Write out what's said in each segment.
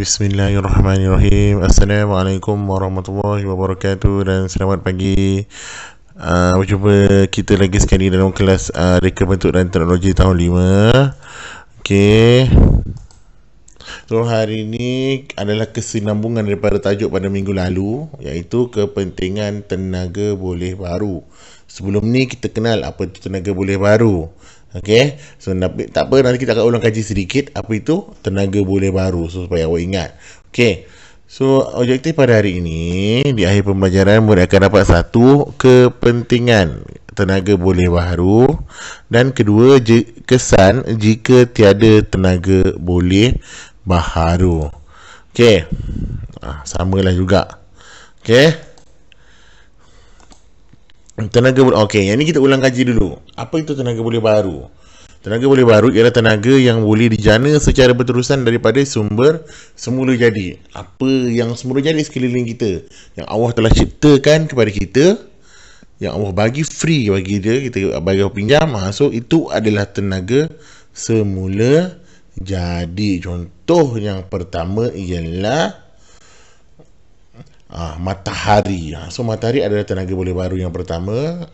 Bismillahirrahmanirrahim Assalamualaikum warahmatullahi wabarakatuh Dan selamat pagi uh, ah, Berjumpa kita lagi sekali dalam kelas uh, Reka Bentuk dan Teknologi tahun 5 Okay So hari ini adalah kesinambungan daripada tajuk pada minggu lalu Iaitu kepentingan tenaga boleh baru Sebelum ni kita kenal apa itu tenaga boleh baru Okay So tapi, tak apa nanti kita akan ulang kaji sedikit Apa itu tenaga boleh baru so, Supaya awak ingat Okay So objektif pada hari ini Di akhir pembelajaran Murid akan dapat satu Kepentingan tenaga boleh baru Dan kedua je, kesan jika tiada tenaga boleh baru. Okay ah, Sama lah juga Okay Tenaga boleh okey, yang ini kita ulang kaji dulu. Apa itu tenaga boleh baru? Tenaga boleh baru ialah tenaga yang boleh dijana secara berterusan daripada sumber semula jadi. Apa yang semula jadi sekeliling kita yang Allah telah ciptakan kepada kita yang Allah bagi free bagi dia kita bagi pinjam ah, so itu adalah tenaga semula jadi contoh yang pertama ialah uh, matahari. Ah, so matahari adalah tenaga boleh baru yang pertama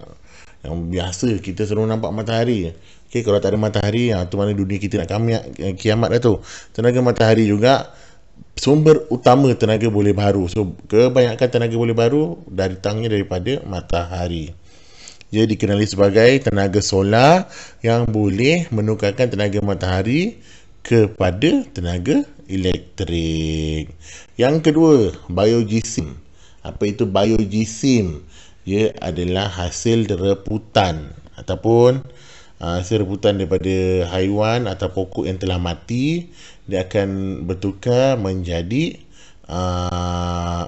yang biasa kita selalu nampak matahari. Okey kalau tak ada matahari ya tu mana dunia kita nak kiamat eh, kiamat dah tu. Tenaga matahari juga sumber utama tenaga boleh baru. So kebanyakan tenaga boleh baru datangnya daripada matahari. Dia dikenali sebagai tenaga solar yang boleh menukarkan tenaga matahari kepada tenaga elektrik. Yang kedua, biogisim. Apa itu biogisim? Ia adalah hasil reputan ataupun ah, hasil reputan daripada haiwan atau pokok yang telah mati dia akan bertukar menjadi uh,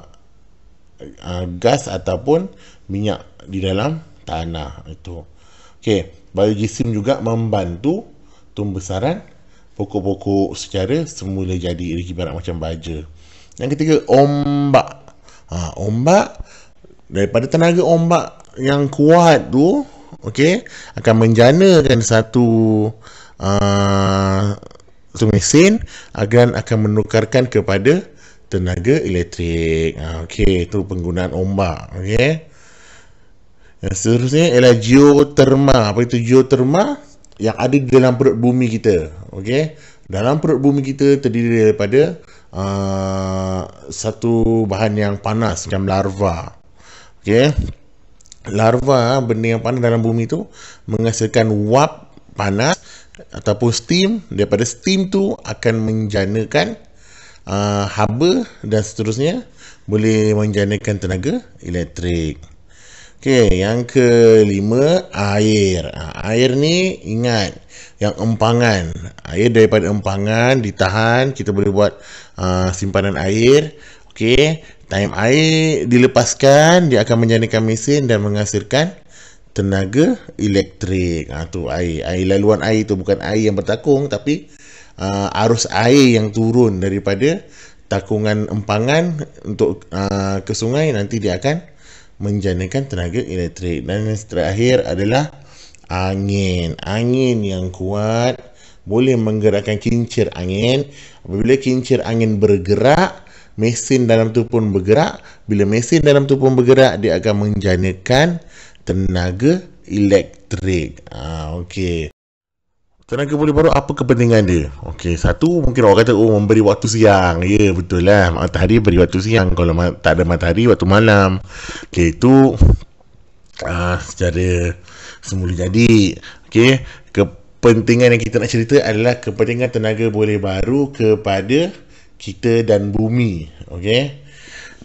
uh, gas ataupun minyak di dalam tanah itu. Okey, biogisim juga membantu tumbesaran pokok-pokok secara semula jadi lagi barat macam baja. Yang ketiga ombak. Ha, ombak daripada tenaga ombak yang kuat tu okey akan menjanakan satu uh, ah, sungai sen akan akan menukarkan kepada tenaga elektrik. Ha, okey itu penggunaan ombak okey. Yang seterusnya ialah geotermal. Apa itu geotermal? yang ada di dalam perut bumi kita. Okey. Dalam perut bumi kita terdiri daripada uh, satu bahan yang panas macam larva. Okey. Larva benda yang panas dalam bumi tu menghasilkan wap panas ataupun steam daripada steam tu akan menjanakan uh, haba dan seterusnya boleh menjanakan tenaga elektrik. Okey, yang kelima air. Ha, air ni ingat yang empangan. Air daripada empangan ditahan, kita boleh buat uh, simpanan air. Okey, time air dilepaskan dia akan menjalankan mesin dan menghasilkan tenaga elektrik. ha, tu air, air laluan air tu bukan air yang bertakung tapi uh, arus air yang turun daripada takungan empangan untuk uh, ke sungai nanti dia akan menjanakan tenaga elektrik dan yang terakhir adalah angin angin yang kuat boleh menggerakkan kincir angin apabila kincir angin bergerak mesin dalam tu pun bergerak bila mesin dalam tu pun bergerak dia akan menjanakan tenaga elektrik ah okey Tenaga boleh baru apa kepentingan dia? Okey, satu mungkin orang kata oh memberi waktu siang. Ya, yeah, betul lah. Matahari beri waktu siang kalau ma- tak ada matahari waktu malam. Okey, itu uh, secara semula jadi. Okey, kepentingan yang kita nak cerita adalah kepentingan tenaga boleh baru kepada kita dan bumi. Okey.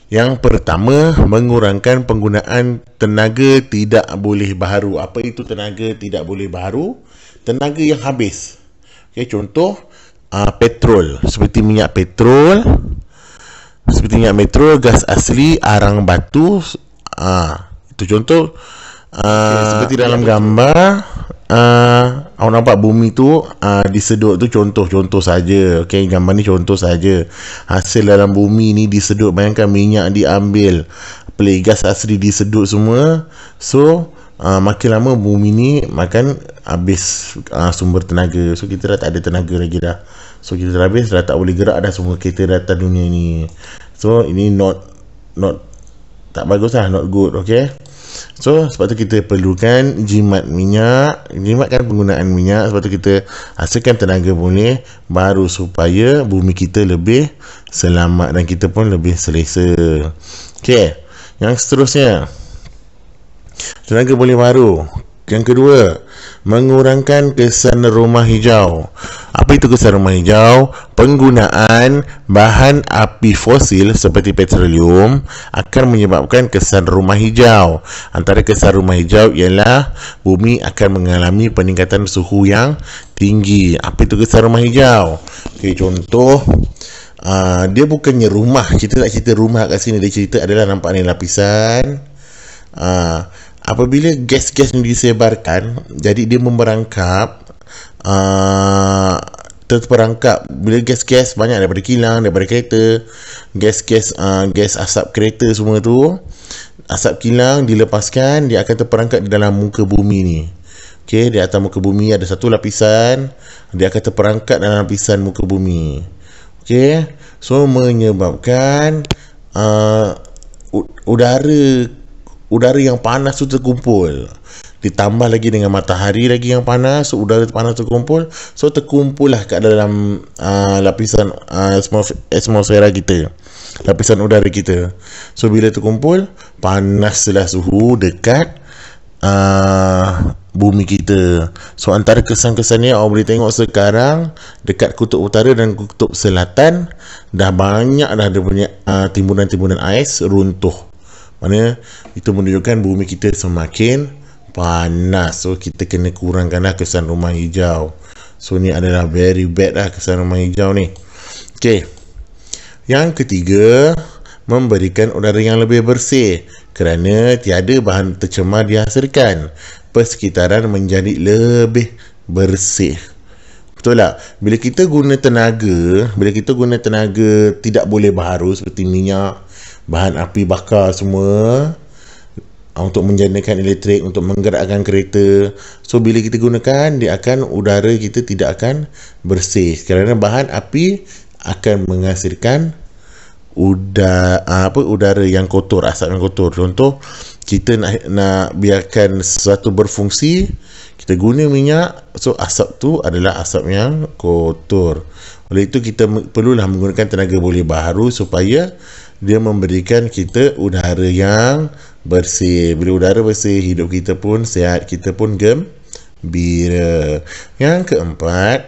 Yang pertama, mengurangkan penggunaan tenaga tidak boleh baru. Apa itu tenaga tidak boleh baru? tenaga yang habis. Okey, contoh uh, petrol seperti minyak petrol seperti minyak petrol, gas asli, arang batu uh, itu contoh uh, okay, seperti dalam gambar uh, awak nampak bumi tu uh, disedut tu contoh-contoh saja. Okey, gambar ni contoh saja. Hasil dalam bumi ni disedut bayangkan minyak diambil, pelik asli disedut semua. So, uh, makin lama bumi ni makan habis uh, sumber tenaga so kita dah tak ada tenaga lagi dah so kita dah habis dah tak boleh gerak dah semua kereta datang dunia ni so ini not not tak bagus lah not good okay So sebab tu kita perlukan jimat minyak jimat kan penggunaan minyak Sebab tu kita hasilkan tenaga boleh Baru supaya bumi kita lebih selamat Dan kita pun lebih selesa Okay Yang seterusnya tenaga boleh baru yang kedua mengurangkan kesan rumah hijau apa itu kesan rumah hijau penggunaan bahan api fosil seperti petroleum akan menyebabkan kesan rumah hijau antara kesan rumah hijau ialah bumi akan mengalami peningkatan suhu yang tinggi apa itu kesan rumah hijau okay, contoh Uh, dia bukannya rumah kita tak cerita rumah kat sini dia cerita adalah nampak ni lapisan uh, apabila gas-gas ini disebarkan jadi dia memerangkap uh, terperangkap bila gas-gas banyak daripada kilang daripada kereta gas-gas uh, gas asap kereta semua tu asap kilang dilepaskan dia akan terperangkap di dalam muka bumi ni Okey, di atas muka bumi ada satu lapisan dia akan terperangkap dalam lapisan muka bumi Okey, so menyebabkan uh, udara udara yang panas tu terkumpul ditambah lagi dengan matahari lagi yang panas so udara panas terkumpul so terkumpul lah kat dalam uh, lapisan uh, atmosfera kita lapisan udara kita so bila terkumpul panas, panaslah suhu dekat uh, bumi kita so antara kesan-kesannya awak boleh tengok sekarang dekat kutub utara dan kutub selatan dah banyak dah dia punya uh, timbunan-timbunan ais runtuh Maknanya itu menunjukkan bumi kita semakin panas. So kita kena kuranganlah kesan rumah hijau. So ni adalah very bad lah kesan rumah hijau ni. Okay, Yang ketiga, memberikan udara yang lebih bersih kerana tiada bahan tercemar dihasilkan. Persekitaran menjadi lebih bersih. Betul tak? Bila kita guna tenaga, bila kita guna tenaga tidak boleh baharu seperti minyak, bahan api bakar semua ah, untuk menjanakan elektrik untuk menggerakkan kereta so bila kita gunakan dia akan udara kita tidak akan bersih kerana bahan api akan menghasilkan udara ah, apa udara yang kotor asap yang kotor contoh kita nak, nak biarkan sesuatu berfungsi kita guna minyak so asap tu adalah asap yang kotor oleh itu kita perlulah menggunakan tenaga boleh baharu supaya dia memberikan kita udara yang bersih. Bila udara bersih, hidup kita pun sehat, kita pun gem gembira. Yang keempat,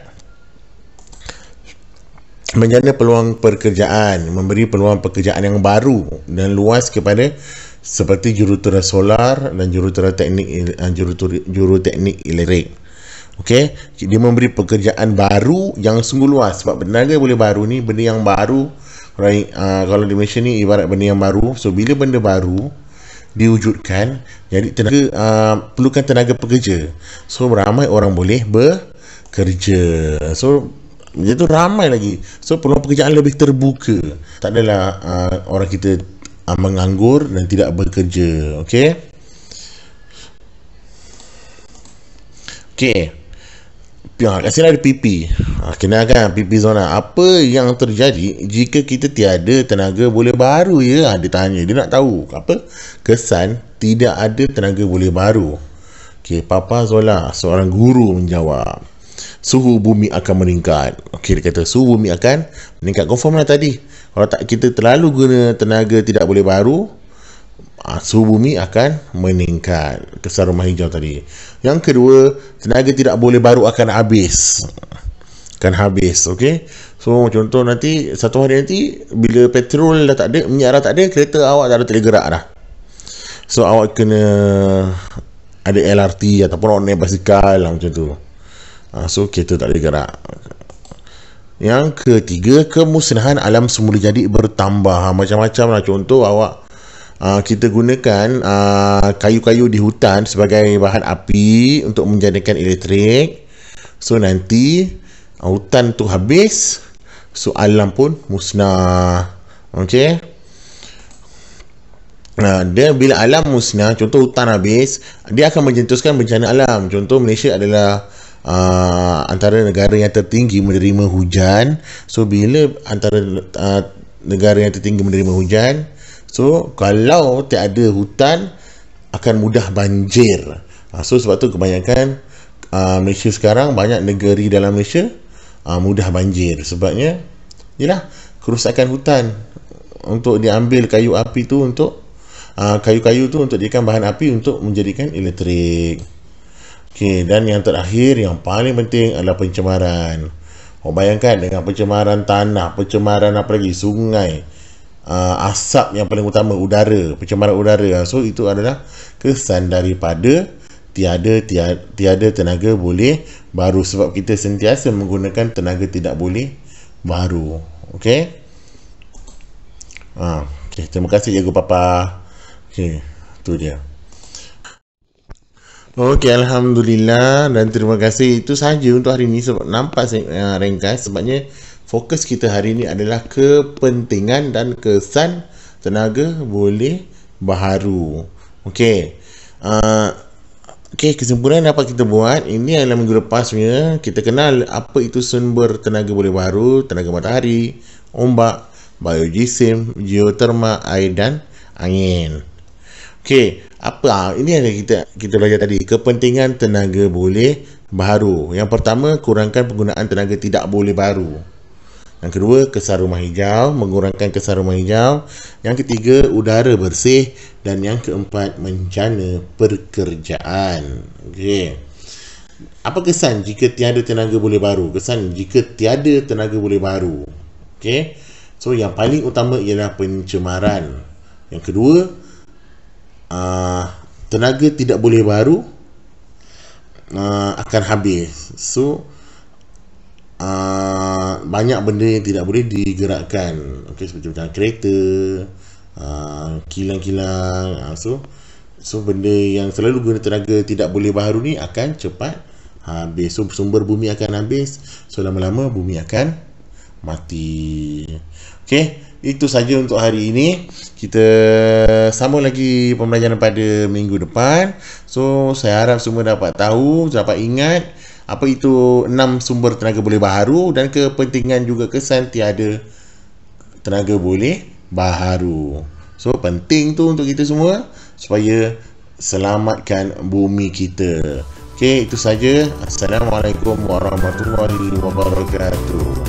menjana peluang pekerjaan, memberi peluang pekerjaan yang baru dan luas kepada seperti jurutera solar dan jurutera teknik jurutera eh, jurutera teknik elektrik. Okey, dia memberi pekerjaan baru yang sungguh luas sebab benda boleh baru ni benda yang baru right uh, kalau di Malaysia ni ibarat benda yang baru so bila benda baru diwujudkan jadi tenaga uh, perlukan tenaga pekerja so ramai orang boleh bekerja so dia tu ramai lagi so peluang pekerjaan lebih terbuka tak adalah uh, orang kita uh, menganggur dan tidak bekerja okay? Okay. Ya, kat sini ada PP. Ha, ah, kena kan Pipi zona. Apa yang terjadi jika kita tiada tenaga boleh baru ya? Ha, dia tanya. Dia nak tahu apa kesan tidak ada tenaga boleh baru. Okey, Papa Zola seorang guru menjawab. Suhu bumi akan meningkat. Okey, dia kata suhu bumi akan meningkat. Confirm lah tadi. Kalau tak kita terlalu guna tenaga tidak boleh baru, Ah, suhu bumi akan meningkat kesan rumah hijau tadi yang kedua tenaga tidak boleh baru akan habis akan habis ok so contoh nanti satu hari nanti bila petrol dah tak ada minyak dah tak ada kereta awak dah tak gerak dah so awak kena ada LRT ataupun orang naik basikal lah macam tu ah, so kereta tak boleh gerak yang ketiga kemusnahan alam semula jadi bertambah ah, macam-macam lah contoh awak Ah, kita gunakan ah, kayu-kayu uh, di hutan sebagai bahan api untuk menjadikan elektrik. So nanti uh, hutan tu habis, so alam pun musnah. Okey. Nah, uh, dia bila alam musnah, contoh hutan habis, dia akan menjentuskan bencana alam. Contoh Malaysia adalah Uh, antara negara yang tertinggi menerima hujan so bila antara uh, negara yang tertinggi menerima hujan So kalau tak ada hutan akan mudah banjir. Ha, so sebab tu kebanyakan uh, Malaysia sekarang banyak negeri dalam Malaysia uh, mudah banjir sebabnya yalah kerusakan hutan untuk diambil kayu api tu untuk uh, kayu-kayu tu untuk dijadikan bahan api untuk menjadikan elektrik. Okay, dan yang terakhir yang paling penting adalah pencemaran. Oh bayangkan dengan pencemaran tanah, pencemaran apa lagi sungai uh, asap yang paling utama udara pencemaran udara ah, so itu adalah kesan daripada tiada tiada, tiada tenaga boleh baru sebab kita sentiasa menggunakan tenaga tidak boleh baru okey ha ah, okay. terima kasih jago papa okey tu dia Okey, Alhamdulillah dan terima kasih. Itu sahaja untuk hari ini sebab nampak uh, ringkas sebabnya fokus kita hari ini adalah kepentingan dan kesan tenaga boleh baharu. Okey. Uh, Okey, kesimpulan yang dapat kita buat ini adalah minggu lepas sebenarnya kita kenal apa itu sumber tenaga boleh baharu, tenaga matahari, ombak, biojisim, geoterma, air dan angin. Okey, apa ah, ini yang kita kita belajar tadi, kepentingan tenaga boleh baru. Yang pertama, kurangkan penggunaan tenaga tidak boleh baru. Yang kedua, kesan rumah hijau, mengurangkan kesan rumah hijau. Yang ketiga, udara bersih. Dan yang keempat, menjana pekerjaan. Okey. Apa kesan jika tiada tenaga boleh baru? Kesan jika tiada tenaga boleh baru. Okey. So, yang paling utama ialah pencemaran. Yang kedua, uh, tenaga tidak boleh baru uh, akan habis. So, Ah, banyak benda yang tidak boleh digerakkan okey seperti macam kereta ah, kilang-kilang uh, so so benda yang selalu guna tenaga tidak boleh baru ni akan cepat habis so, sumber bumi akan habis so lama-lama bumi akan mati okey itu saja untuk hari ini kita sambung lagi pembelajaran pada minggu depan so saya harap semua dapat tahu dapat ingat apa itu enam sumber tenaga boleh baharu dan kepentingan juga kesan tiada tenaga boleh baharu. So penting tu untuk kita semua supaya selamatkan bumi kita. Okey, itu saja. Assalamualaikum warahmatullahi wabarakatuh.